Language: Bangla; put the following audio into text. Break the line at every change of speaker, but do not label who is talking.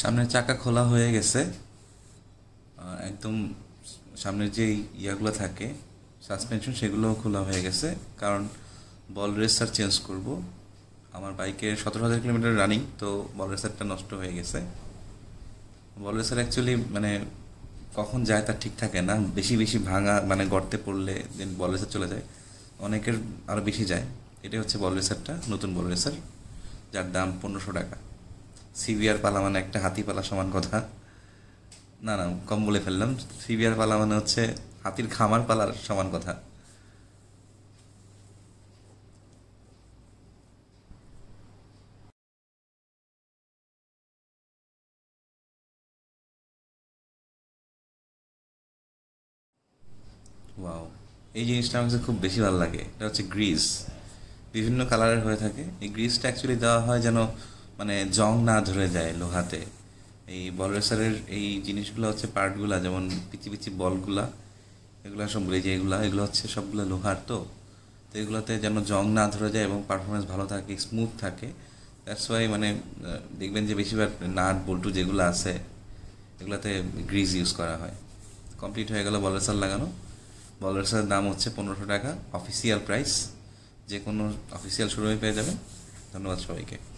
সামনের চাকা খোলা হয়ে গেছে একদম সামনের যে ইয়াগুলো থাকে সাসপেনশন সেগুলোও খোলা হয়ে গেছে কারণ বল রেসার চেঞ্জ করব আমার বাইকে সতেরো হাজার কিলোমিটার রানিং তো বল রেসারটা নষ্ট হয়ে গেছে বল রেসার অ্যাকচুয়ালি মানে কখন যায় তার ঠিক থাকে না বেশি বেশি ভাঙা মানে গর্তে পড়লে দেন বল রেসার চলে যায় অনেকের আরও বেশি যায় এটাই হচ্ছে বল রেসারটা নতুন বল রেসার যার দাম পনেরোশো টাকা সিভিয়ার পালা মানে একটা হাতি পালা সমান কথা না না কম বলে ফেললাম সিভিয়ার পালা মানে হচ্ছে হাতির খামার পালার সমান কথা এই জিনিসটা আমাকে খুব বেশি ভালো লাগে এটা হচ্ছে গ্রিস বিভিন্ন কালারের হয়ে থাকে এই গ্রিসটা অ্যাকচুয়ালি দেওয়া হয় যেন মানে জং না ধরে যায় লোহাতে এই বল রেসারের এই জিনিসগুলো হচ্ছে পার্টগুলা যেমন পিচি পিচি বলগুলা এগুলো সব যে এগুলো এগুলো হচ্ছে সবগুলো লোহার তো তো এগুলোতে যেন জং না ধরে যায় এবং পারফরমেন্স ভালো থাকে স্মুথ থাকে দ্যাটস ওয়াই মানে দেখবেন যে বেশিরভাগ নাট বল্টু যেগুলো আছে এগুলোতে গ্রিজ ইউজ করা হয় কমপ্লিট হয়ে গেল বলরেসার লাগানো বলরেসার দাম হচ্ছে পনেরোশো টাকা অফিসিয়াল প্রাইস যে কোনো অফিসিয়াল শোরুমে পেয়ে যাবেন ধন্যবাদ সবাইকে